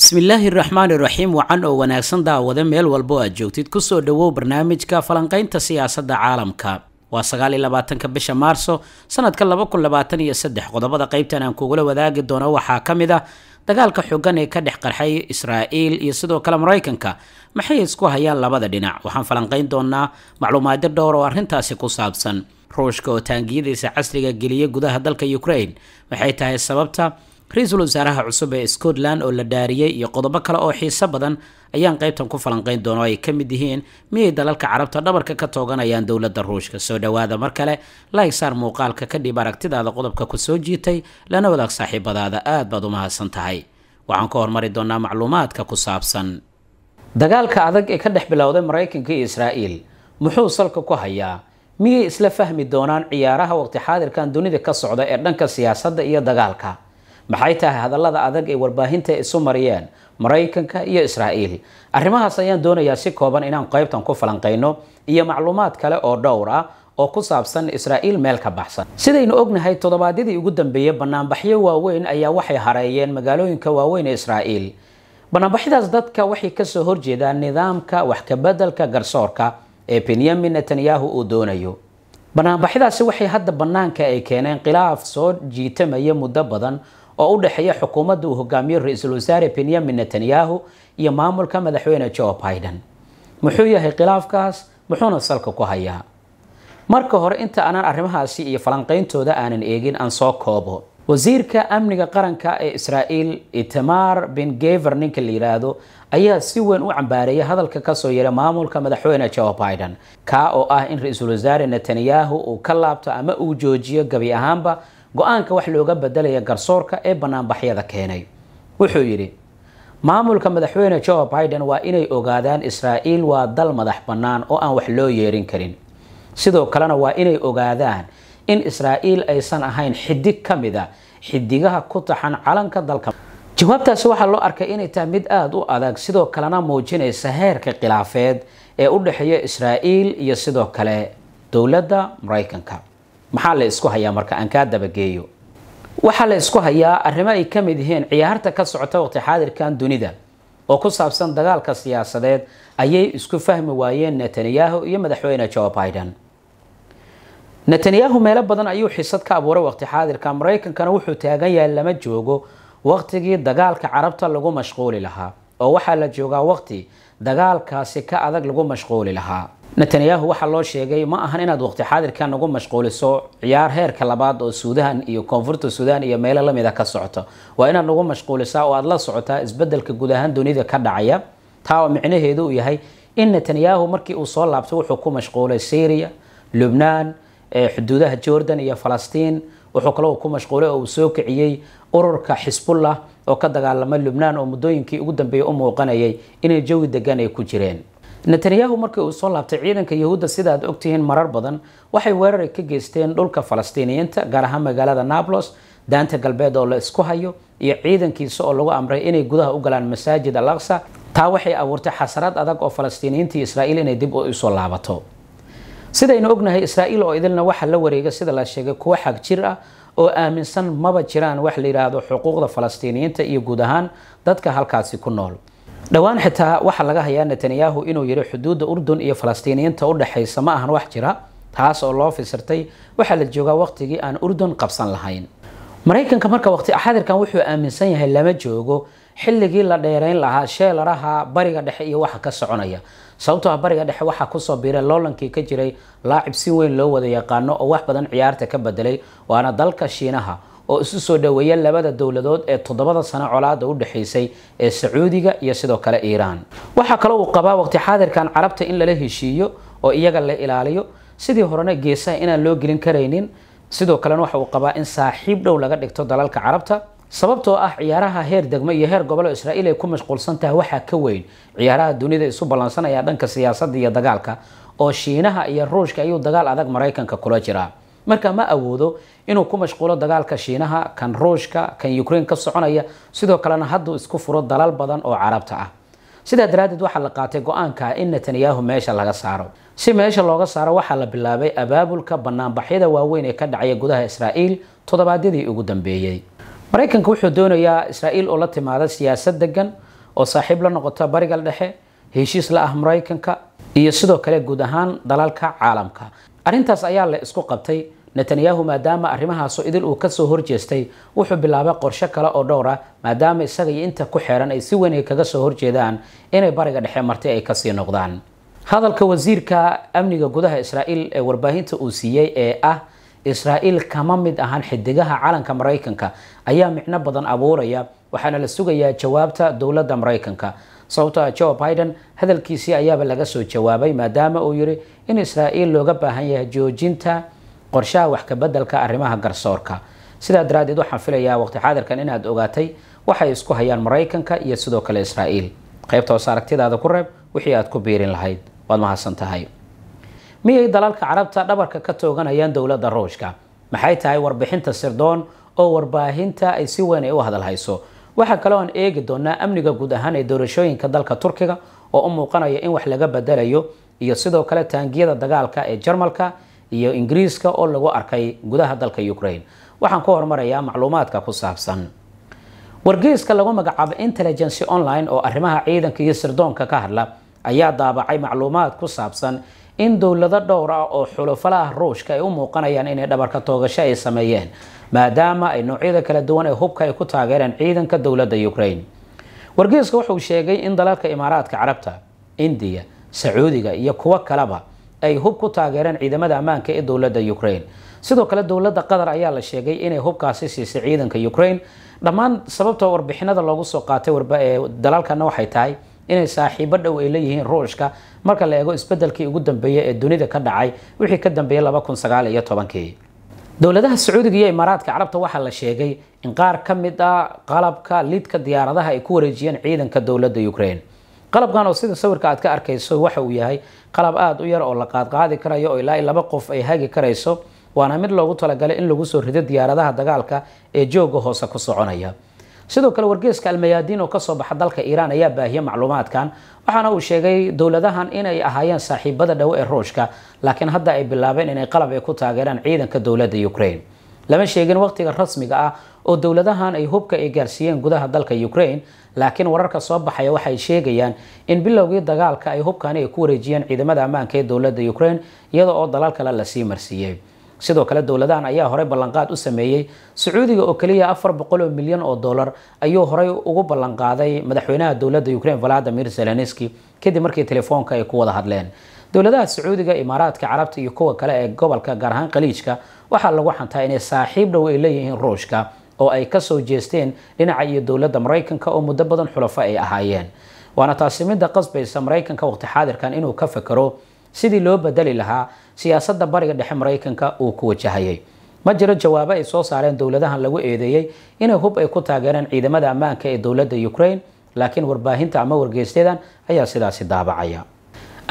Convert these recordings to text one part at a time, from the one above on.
bismillaahi raxmaani raxiim wacan oo wanaagsan daawada meel walba oo aad joogtid kusoo dhowow barnaamijka falanqaynta siyaasadda caalamka waa sagaal iyo labaatanka bisha maarso sanadka laba kun labaatan iyo saddex qodobada qaybtan aan kugula wadaagi doono waxaa ka mid ah dagaalka xoogan ee ka dhex qarxay israa'iil iyo sidoo kale maraykanka maxay isku hayaan labada dhinac waxaan falanqayn doonaa macluumaadyo dhowr oo arrintaasi ku saabsan ruushka oo taangiyadiisa casriga geliya gudaha dalka ukraine maxay tahay sababta ra-iisul wasaaraha cusub ee scotland oo la dhaariyey iyo qodobo kale oo xiiso badan ayaan qaybtan ku falanqayn doona oo ay ka mid yihiin miyay dalalka carabta dhabarka ka tooganayaan dowladda ruushka soo dhowaada mar kale laig saar muuqaalka kadhib aragtidaada qodobka ku soo jiitay lana wadaag saaxiibadaada aad baad u tahay waxaan ka hormari doonaa macluumaadka ku saabsan dagaalka adag ee ka dhex bilowday maraykanka iyo israa'iil muxuu salka ku hayaa miyay isla fahmi doonaan ciyaaraha waqti xaadirkan dunida ka socda ee dhanka siyaasadda iyo dagaalka maxay tahay hadallada adag ee warbaahinta isu mariyeen maraykanka iyo israa'iil arrimahaas ayaan doonayaa si kooban inaan qaybtan ku falanqayno iyo macluumaad kale oo dhowr ah oo ku saabsan israa'iil meel ka baxsan sidaynu ognahay toddobaadyadii ugu dambeeyey bannaanbaxyo waaweyn ayaa waxay hareeyeen magaalooyinka waaweyn ee israa'iil bannaanbaxyadaas dadka waxay kasoo horjeedaa nidaamka waxkabeddelka garsoorka ee benyamin netanyahu uu doonayo bannaanbaxyadaasi waxay hadda bannaanka ay keeneen khilaaf soo jiitamaya muddo badan oo u dhexeeya xukuumadda uu hogaamiyo ra-iisul wasaare benyamin netanyahu iyo maamulka madaxweyne jo biden muxuu yahay khilaafkaas muxuuna salka ku hayaa marka hore inta aanan arrimahaasi iyo falanqayntooda aanan eegin aan soo koobo wasiirka amniga qaranka ee israa'iil itamar bin gever ninka la yidhaahdo ayaa si weyn u cambaareeya hadalka kasoo yeeray maamulka madaxweyne jo biden kaa oo ah in ra-iisul wasaare netanyahu uu ka laabto ama uu joojiyo gebi ahaanba go-aanka wax looga bedelaya garsoorka ee banaanbaxyada keenay wuxuu yidhi maamulka madaxweyne jo biden waa inay ogaadaan israa'iil waa dal madax bannaan oo aan wax loo yeerin karin sidoo kalena waa inay ogaadaan in israa'iil aysan ahayn xidig ka mid ah, xidigaha ku taxan calanka dalka jawaabtaasi waxaa loo arkay inay tahay mid aada u adag sidoo kalena muujinaysa heerka khilaafeed ee u dhexeeya israa'iil iyo sidoo kale dowladda maraykanka maxaa la isku hayaa marka aan kaa dabageeyo waxaa la isku hayaa arrimo ay ka mid yihiin ciyaarta ka socota waqti xaadirkan dunida oo ku saabsan dagaalka siyaasadeed ayay isku fahmi waayeen netanyahu iyo madaxweyne jo biden netanyahu meelo badan ayuu xisad ka abuuray waqti xaadirka maraykankana wuxuu taagan yahay lama joogo waqtigii dagaalka carabta lagu mashquuli lahaa oo waxaa la joogaa waqti dagaalkaasi ka adag lagu mashquuli lahaa netanyahu waxaa loo sheegay ma ahan inaad waqti xaadirkan nagu mashquuliso ciyaar heerka labaad oo suudahan iyo koonfurta suudan iyo meelo lamida ka socoto waa inaad nagu mashquulisaa oo aad la socotaa isbedelka guud ahaan dunida ka dhacaya taa oo micnaheedu uu yahay in netanyahu markii uu soo laabtay wuxuu ku mashquulay syria lubnaan eh, xuduudaha jordan iyo falastiin wuxuu kaloo ku mashquulay oo uu soo kiciyey ururka xisbullah oo ka dagaalama lubnaan oo muddooyinkii ugu dambeeyey u muuqanayay inay jawi degan ay ku jireen netanyahu markii uu soo laabtay ciidanka yahuudda sida aad ogtihiin marar badan waxay weerari ka geysteen dhulka falastiiniyiinta gaar ahaan magaalada nablos daanta galbeed oo la isku hayo iyo ciidankiisa oo lagu amray inay gudaha u galaan masaajid al taa waxay abuurtay xasarad adag oo falastiiniyiinta iyo israa'iil inay dib usoo laabato sidaynu ognahay israa'iil oo idilna waxa la wareegay sida la sheegay kuwo xag jir ah oo aaminsan maba jiraan wax la yidhaahdo xuquuqda falastiiniyiinta iyo guud ahaan dadka halkaasi ku nool dhowaan xitaa waxaa laga hayaa netanyahu inuu yidhi xuduudda urdun iyo falastiiniyiinta u dhexaysa ma ahan wax jira taas oo loo fisirtay waxaa la joogaa waqtigii aan urdun qabsan lahayn maraykanka marka waqti xadirkan wuxuu aaminsan yahay lama joogo xilligii la dheerayn lahaa sheelaraha bariga dhexe iyo waxa ka soconaya sababtoo ah bariga dhexe waxaa kusoo biiray loolankii ka jiray laacib si weyn loo wada yaqaano oo wax badan ciyaarta ka bedelay waana dalka shiinaha oo isu soo dhaweeya labada dowladood ee toddobada sano colaada u dhexaysay ee sacuudiga iyo sidoo kale iiraan waxaa kale uu qabaa waqti xaadirkan carabta in lala heshiiyo oo iyaga la ilaaliyo sidii horena geesaha inaan loo gelin karaynin sidoo kalena waxa uu qabaa in saaxiib dhow laga dhigto dalalka carabta sababtoo ah ciyaaraha heer degmo iyo heer gobolo israa'iil ay ku mashquulsan tahay waxaa ka weyn ciyaaraha dunida isu ballansanaya dhanka siyaasadda iyo dagaalka oo shiinaha iyo ruushka ayuu dagaal adag maraykanka kula jiraa marka ma awoodo inuu ku mashquulo dagaalka shiinaha kan ruushka kan ukraine ka soconaya sidoo kalena hadduu isku furo dalal badan oo carabta ah sidaa daraaddeed waxaa la qaatay go-aanka in netanyahu meesha laga saaro si meesha looga saaro waxaa la bilaabay abaabulka banaanbaxyada waaweyn ee ka dhacaya gudaha israa'iil toddobaadyadii ugu dambeeyey maraykanka wuxuu doonayaa israa'iil oo la timaada siyaasad degan oo saaxiib la noqota bariga dhexe heshiis la ah maraykanka iyo sidoo kale guud ahaan dalalka caalamka arrintaas ayaa la isku qabtay netanyahu maadaama arrimahaasoo idil uu kasoo horjeestay wuxuu bilaabay qorsho kale oo dhowr ah maadaama isaga iyo inta ku xeeran ay si weyn ay kaga soo horjeedaan inay bariga dhexe martay ay kasii noqdaan hadalka wasiirka amniga gudaha israa'iil ee warbaahinta uu siiyey ee ah israa'iil kama mid ahan xidigaha calanka maraykanka ayaa micno badan abuuraya waxaana la sugayaa jawaabta dowladda maraykanka sababtoo ah joe biden hadalkiisii ayaaba laga soo jawaabay maadaama uu yidhi in israa'iil looga baahan yahay joojinta qorshaha wax kabeddelka arrimaha garsoorka sidaa daraaddeed waxaan filayaa waqti xaadirkan inaad ogaatay waxay isku hayaan maraykanka iyo sidoo kale israa'iil qaybta hoos aragtidaada ku reeb wixii aad ku biirin lahayd waad mahadsan tahay miyay dalalka carabta dhabarka ka tooganayaan dowladda ruushka maxay tahay warbixinta sirdoon oo warbaahinta ay si weyn ay u hadalhayso waxaa kaloo aan eegi doonaa amniga guud ahaan ee doorashooyinka dalka turkiga oo u muuqanaya in wax laga bedelayo iyo sidoo kale taangiyada dagaalka ee jarmalka iyo ingiriiska oo lagu arkay gudaha dalka ukrain waxaan ku hormarayaa macluumaadka ku saabsan wargeyska lagu magacaabo intelligency online oo arrimaha ciidanka iyo sirdoonka ka hadla ayaa daabacay macluumaad ku saabsan in dowlado dhowr ah oo xulufalaha ruushka ay u muuqanayaan inay dhabarka toogasho ay sameeyeen maadaama ay noocyada kala duwan ee hubka ay ku taageereen ciidanka dowladda ukrain wargeyska wuxuu sheegay in dalalka imaaraadka carabta indiya sacuudiga iyo kuwo kaleba ay hub ku taageereen ciidamada ammaanka ee dowladda ukrain sidoo kale dowladda qatar ayaa la sheegay inay hubkaasi siisay ciidanka ukrain dhammaan sababta warbixinada loogu soo qaatay dalalkana waxay tahay inay saaxiibo dhow ay leeyihiin ruushka marka la eego isbedelkii ugu dambeeyey ee dunida ka dhacay wixii ka dambeeyey kii dowladaha sacuudiga iyo imaaraadka carabta waxaa la sheegay in qaar ka mid ah qalabka lidka diyaaradaha ay ku wareejiyeen ciidanka dowladda ukraine qalabkan oo sida sawirka aad ka arkayso waxa uu yahay qalab aada u yar oo la qaadqaadi karayo oo ilaa laba qof ay hagi karayso waana mid loogu talagalay in lagu soo rido diyaaradaha dagaalka ee jooga hoose ku soconaya sidoo kale wargeeska almayaadiin oo kasoo baxa dalka iiraan ayaa baahiya macluumaadkan waxaana uu sheegay dowladahan inay ahaayeen saaxiibada dhowo ee ruushka laakiin hadda ay bilaabeen inay qalab ay ku taageeraan ciidanka dowladda ukrain lama sheegin waqtiga rasmiga ah oo dowladahan ay hubka ay gaarsiiyeen gudaha dalka ukrain laakiin wararka soo baxaya waxay sheegayaan in bilowgii dagaalka ay hubkaani ay ku wareejiyeen ciidamada ammaanka ee dowladda ukraine iyada oo dalal kale lasii marsiiyey sidoo kale dowladahan ayaa horey ballanqaad u sameeyey sacuudiga oo keliya afar boqol oo milyan oo dollar ayuu horay ugu ballanqaaday madaxweynaha dowladda ukraine valadimir zelenski kadib markii telefoonka ay ku wada hadleen dowladaha sacuudiga imaaraadka carabta iyo kuwa kale ee gobolka gaar ahaan khaliijka waxaa lagu xantaa inay saaxiib dhow ay leeyihiin ruushka oo ay kasoo jeesteen dhinaca iyo dowladda maraykanka oo muddo badan xulafo ay ahaayeen waana taasi midda qasbaysa maraykanka waqti xaadirkan inuu ka fakaro sidii loo badeli lahaa siyaasadda bariga dhexe maraykanka uu ku wajahayay ma jiro jawaabo ay soo saareen dowladahan lagu eedeeyey inay hub ay ku taageereen ciidamada ammaanka ee dowladda ukraine laakiin warbaahinta ama wargeystadan ayaa sidaasi daabacaya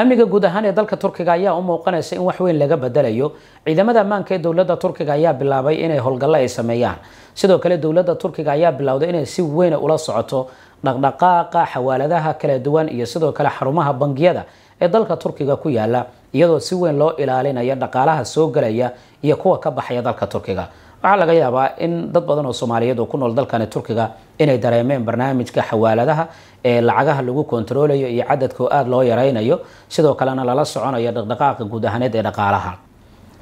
amniga guud ahaan ee dalka turkiga ayaa u muuqanaysa in wax weyn laga bedelayo ciidamada ammaanka ee dowladda turkiga ayaa bilaabay inay howlgallo ay sameeyaan sidoo kale dowladda turkiga ayaa bilowday inay si weyna ula socoto dhaqdhaqaaqa xawaaladaha kala duwan iyo sidoo kale xarumaha bangiyada ee dalka turkiga ku yaalla iyadoo si weyn loo ilaalinayo dhaqaalaha soo galaya iyo kuwa ka baxaya dalka turkiga waxaa laga yaabaa in dad badan oo soomaaliyeed oo ku nool dalkani turkiga inay dareemeen barnaamijka xawaaladaha ee lacagaha lagu kontaroolayo iyo cadadkoo aada loo yaraynayo sidoo kalena lala soconayo dhaqdhaqaaqa guud ahaaneed ee dhaqaalaha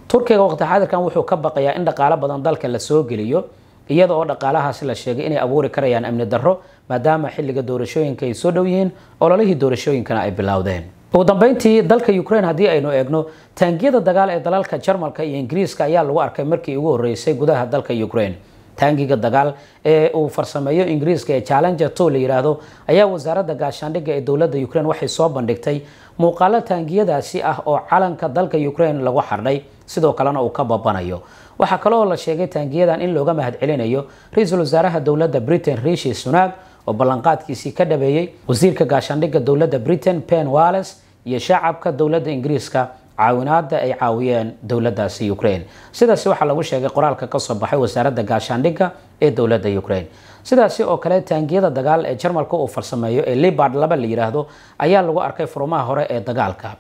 turkiga waqti xaadirkan wuxuu ka baqayaa in dhaqaalo badan dalka lasoo geliyo iyada oo dhaqaalahaasi la sheegay inay abuuri karayaan amni darro maadaama xilliga doorashooyinka ay soo dhow yihiin ololihii doorashooyinkana ay bilowdeen ugu dambeyntii dalka ukraine haddii aynu eegno taangiyada dagaal ee dalalka jarmalka iyo ingiriiska ayaa lagu arkay markii ugu horreysay gudaha dalka ukraine taangiga dagaal ee uu farsameeyo ingiriiska ee challenger to la yidhaahdo ayaa wasaaradda gaashaandhigga ee dowladda ukraine waxay soo bandhigtay muuqaalo taangiyadaasi ah oo calanka dalka ukraine lagu xardhay sidoo kalena uu ka babanayo waxaa kaleoo la sheegay taangiyadan in looga mahadcelinayo ra-iisul wasaaraha dowladda britain rishi sunaag oo ballanqaadkiisii ka dhabeeyey wasiirka gaashaandhigga dowladda britain pen walles iyo shacabka dowladda ingiriiska caawinaada ay caawiyeen dowladaasi ukrain sidaasi waxaa lagu sheegay qoraalka kasoo baxay wasaaradda gaashaandhigga ee dowladda ukraine sidaasi oo kale taangiyada dagaal ee jarmalka uu farsameeyo ee libard laba la yihaahdo ayaa lagu arkay furmaha hore ee dagaalka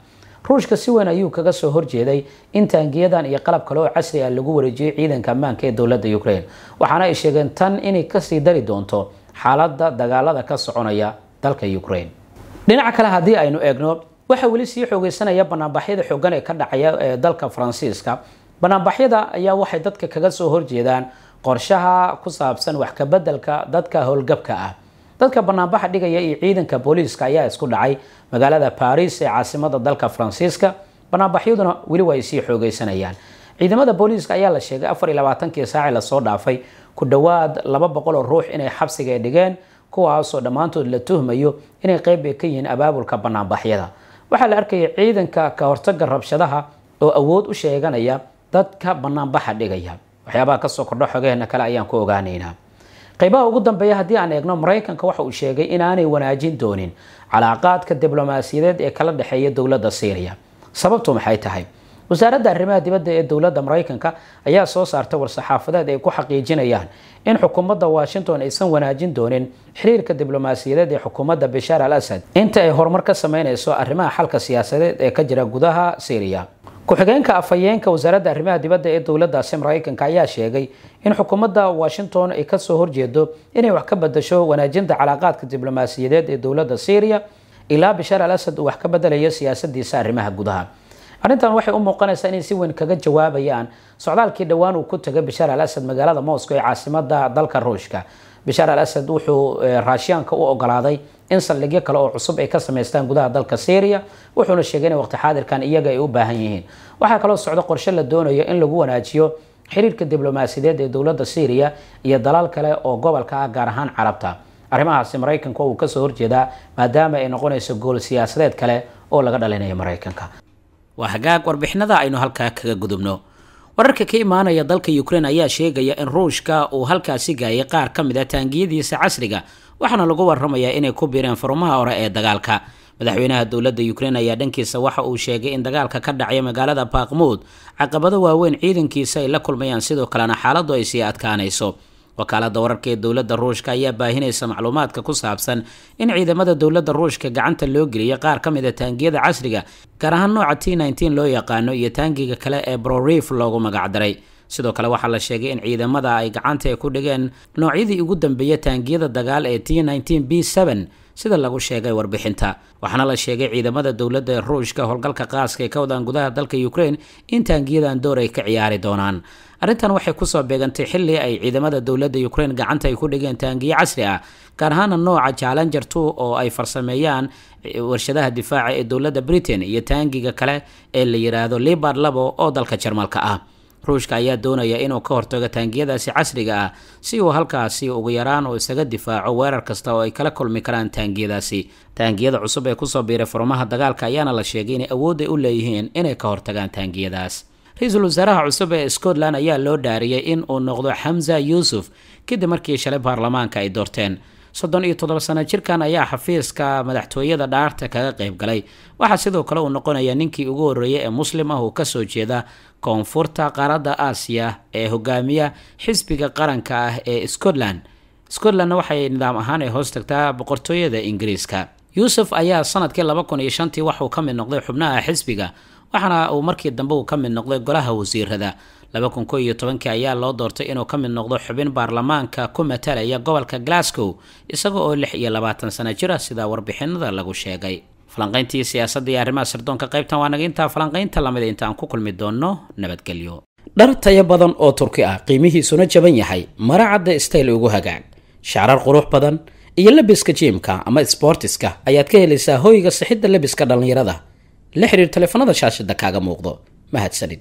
ruushka si weyn ayuu kaga soo horjeeday in taangiyadan iyo qalab kale oo casri ah lagu wareejiyay ciidanka ammaanka ee dowladda ukrain waxaana ay sheegeen tan inay kasii dari doonto xaaladda dagaalada ka soconaya dalka ukrain dhinaca kale haddii aynu eegno waxaa weli sii xoogeysanaya banaanbaxyada xoogan ee ka dhacaya ee dalka faransiiska banaanbaxyada ayaa waxay dadka kaga soo horjeedaan qorshaha ku saabsan wax kabeddelka dadka howlgabka ah dadka banaanbaxa dhigaya iyo ciidanka booliiska ayaa isku dhacay magaalada baris ee caasimada dalka faransiiska banaanbaxyaduna weli waa ay sii xoogeysanayaan ciidamada booliiska ayaa la sheegay afar iyo labaatankii saaci lasoo dhaafay ku dhowaad laba boqoloo ruux inay xabsiga dhigeen kuwaasoo dhammaantood la tuhmayo inay qeyb ay ka yihiin abaabulka banaanbaxyada waxaa la arkaya ciidanka ka hortaga rabshadaha oo awood u sheeganaya dadka banaanbaxa dhigaya waxyaabaha kasoo kordha xogeena kale ayaan ku ogaanaynaa qaybaha ugu dambeeya haddii aan eegno maraykanka waxa uu sheegay inaanay wanaajin doonin calaaqaadka diblomaasiyadeed ee kala dhexeeya dowladda siiriya sababtu maxay tahay wasaaradda arrimaha dibadda ee dowladda maraykanka ayaa soo saartay war-saxaafadeed ay ku xaqiijinayaan in xukuumadda washington aysan wanaajin doonin xiriirka diblomaasiyadeed ee xukuumadda bashaar al asad inta ay horumar ka sameynayso arrimaha xalka siyaasadeed ee ka jira gudaha syriya ku-xigeenka afhayeenka wasaaradda arrimaha dibadda ee dowladdaasi maraykanka ayaa sheegay in xukuumadda washington ay kasoo horjeedo inay wax ka badasho wanaajinta calaaqaadka diblomaasiyadeed ee dowladda syriya ilaa bashaar al asad uu wax ka bedelayo siyaasadiisa arrimaha gudaha arrintan waxay u muuqanaysaa inay si weyn kaga jawaabayaan socdaalkii dhowaan uu ku tagay bashaar al asad magaalada moscow ee caasimada dalka ruushka bashaar al asad wuxuu eh, raashiyaanka u ogolaaday in saldhigyo kale oo cusub ay ka sameystaan gudaha dalka syria wuxuuna sheegay in waqti xaadirkan iyaga ay u baahan yihiin waxaa kaloo socda qorshe la doonayo in lagu wanaajiyo xiriirka diblomaasiyadeed ee dowladda syriya iyo dalal kale oo gobolka ah gaar ahaan carabta arrimahaasi maraykanka uu kasoo horjeedaa maadaama ay noqonayso gool siyaasadeed kale oo laga dhalinayo maraykanka waa hagaag warbixinada aynu halkaa kaga gudubno wararka ka imaanaya dalka ukrein ayaa sheegaya in ruushka uu halkaasi gaayay qaar ka mid a ah taangiyadiisa casriga waxaana lagu warramayaa inay ku biireen furumaha hore ee dagaalka madaxweynaha dowladda ukrein ayaa dhankiisa waxa uu sheegay in dagaalka ka dhacay magaalada baakmuud caqabado waaweyn ciidankiisa ay la kulmayaan sidoo kalena xaaladu ay sii adkaanayso wakaalada wararka ee dowlada ruushka ayaa baahinaysa macluumaadka ku saabsan in ciidamada dowlada ruushka gacanta loo geliyo qaar ka mid a taangiyada casriga gaar ahaan nooca t nneteen loo yaqaano iyo taangiga kale ee brorief loogu magacdaray sidoo kale waxaa la sheegay in ciidamada ay gacanta ku dhigeen noocyadii ugu dambeeya taangiyada dagaal ee t nneteen b seven sida lagu sheegay warbixinta waxaana la sheegay ciidamada dowladda ruushka howlgalka qaaska ee ka wadaan gudaha dalka ukraine in taangiyadan door ay ka ciyaari doonaan arrintan waxay kusoo beegantay xilli ay ciidamada dowladda ukraine gacanta ay ku dhigeen taangiyo casri ah gaar ahaana nooca challenger two oo ay farsameeyaan warshadaha difaaca ee dowladda britain iyo taangiga kale ee la yidhaahdo libard labo oo dalka jarmalka ah ruushka ayaa doonaya inuu ka hortago taangiyadaasi casriga ah si uu halkaasi ugu yaraan uu isaga difaaco weerar kasta oo ay kala kulmi karaan taangiyadaasi taangiyada cusub ee kusoo biiray furmaha dagaalka ayaana la sheegay inay awood ay u leeyihiin inay ka hortagaan taangiyadaas ra-iisul wasaaraha cusub ee scotland ayaa loo dhaariyey in uu noqdo xamza yuusuf kadib markii shalay baarlamaanka ay doorteen soddon iyo toddoba sano jirkan ayaa xafiiska madaxtooyada dhaarta kaga qayb galay waxaa sidoo kale uu noqonayaa ninkii ugu horreeyay ee muslim ah oo kasoo jeeda koonfurta qaaradda aasiya ee hogaamiya xisbiga qaranka ah ee scotland scotlandna waxay nidaam ahaan ay hoos tagtaa boqortooyada ingiriiska yuusuf ayaa sanadkii laba kun iyo shantii waxauu ka mid noqday xubnaha xisbiga waxaana uu markii dambe uu ka mid noqday golaha wasiirada laba kun kow iyo tobankii ayaa loo doortay inuu ka mid noqdo xubin baarlamaanka ku matalaya gobolka glasgow isaga oo lix iyo labaatan sano jir ah sida warbixinada lagu sheegay falanqayntii siyaasadda iyo arrimaha sirdoonka qaybtan waa naga intaa falanqaynta lamida inta aan ku kulmi doonno nabadgelyo dhar tayo badan oo turki ah qiimihiisuna jaban yahay mara cadda stayl ugu hagaag shacrar qurux badan iyo labiska jiimka ama sboortiska ayaad ka helaysaa hoyga sixidda labiska dhallinyarada la xiriir taleefanada shaashada kaaga muuqdo mahadsanid